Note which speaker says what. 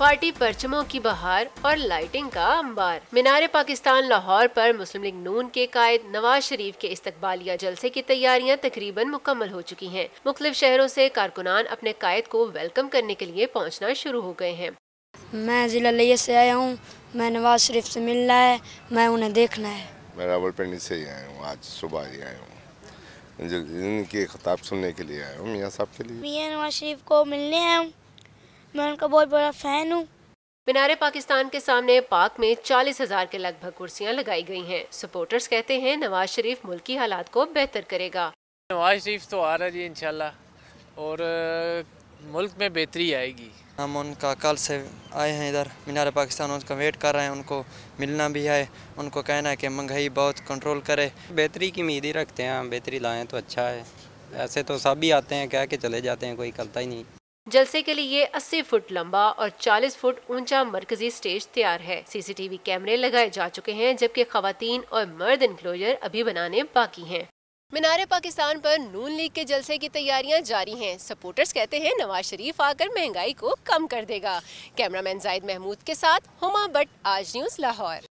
Speaker 1: party परचमों की बहार और लाइटिंग का अंबार मीनार पाकिस्तान लाहौर पर मुस्लिम लीग नून के कायद नवाज शरीफ के इस्तकबालिया जलसे की तैयारियां तकरीबन मुकम्मल हो चुकी हैं मुख्तलिफ शहरों से कारकुनान अपने कायद को वेलकम करने के लिए पहुंचना शुरू हो गए हैं मैं जिला लिया से आया हूँ मैं नवाज शरीफ से मिलना है मैं उन्हें देखना है मैं रावलपिंडी से ही आया हूँ आज सुबह ही आया हूँ इनके खिताब सुनने के लिए आया हूँ मियाँ साहब के लिए मियाँ नवाज शरीफ को मिलने आया हूँ मैं उनका बहुत बड़ा फ़ैन हूँ मीनारे पाकिस्तान के सामने पाक में चालीस हजार के लगभग कुर्सियां लगाई गई हैं सपोर्टर्स कहते हैं नवाज शरीफ मुल्क की हालात को बेहतर करेगा नवाज शरीफ तो आ रहा जी इंशाल्लाह और मुल्क में बेहतरी आएगी हम उनका कल से आए हैं इधर मीनार पाकिस्तान उनका वेट कर रहे हैं उनको मिलना भी है उनको कहना है कि महंगाई बहुत कंट्रोल करे बेहतरी की उम्मीद ही रखते हैं हम बेहतरी लाएँ तो अच्छा है ऐसे तो सब ही आते हैं कह के चले जाते हैं कोई कलता ही नहीं जलसे के लिए 80 फुट लंबा और 40 फुट ऊंचा मरकजी स्टेज तैयार है सीसीटीवी कैमरे लगाए जा चुके हैं जबकि खातन और मर्द इनक्लोजर अभी बनाने बाकी हैं मीनारे पाकिस्तान पर नून लीग के जलसे की तैयारियां जारी हैं सपोर्टर्स कहते हैं नवाज शरीफ आकर महंगाई को कम कर देगा कैमरामैन जायद महमूद के साथ हुमा भट्ट आज न्यूज लाहौर